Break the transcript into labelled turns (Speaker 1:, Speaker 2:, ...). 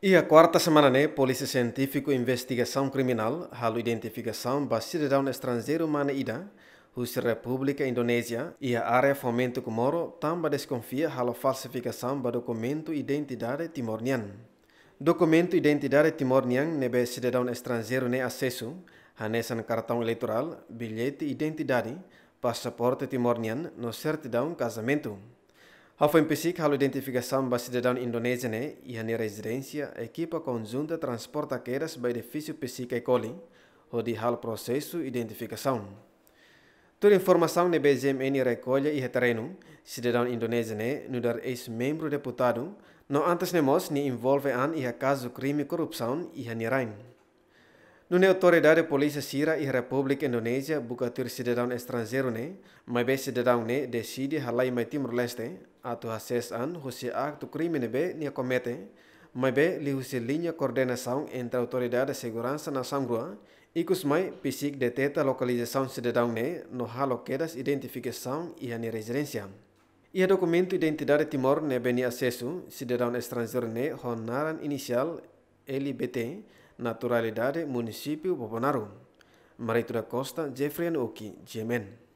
Speaker 1: E a quarta semana, né, Polícia Científica e Investigação Criminal, a identificação de cidadão estrangeiro mane ida, Rússia República Indonésia e a área Fomento Comoro também desconfia da falsificação do documento identidade timornian. Documento identidade timornian nebe né, cidadão estrangeiro nem né, acesso, hanesan cartão eleitoral, bilhete identidade, passaporte timornian, no certidão casamento. HFMPC, que a identificação cidadão indonésia, né? e a residência, a equipa conjunta transporta queiras edifício psica e coli, onde há o processo de identificação. Toda informação de BGMN recolhe e terreno, cidadão indonésia, não né? no dar ex-membro deputado, não antes nemos, né, nem envolve an e a caso crime corrupção e a nirain. Nune autoridade polícia sira e República Indonésia buka tur cidadão estrangeiro ne, mai be cidadão ne decide halai mai Timor Leste atu hases an husi acto crime ne be ni comete, mai be li husi linha coordenação entre autoridade segurança na Sangrua e mai pisik deteta localização cidadão ne no halo kedas identificação e ani residência. Ia dokumento identidade Timor ne be ni acesso cidadão estrangeiro ne honaran inicial LBT, naturalidade município Bobonarum. Maritura Costa, Jeffrey Oki, Yemen.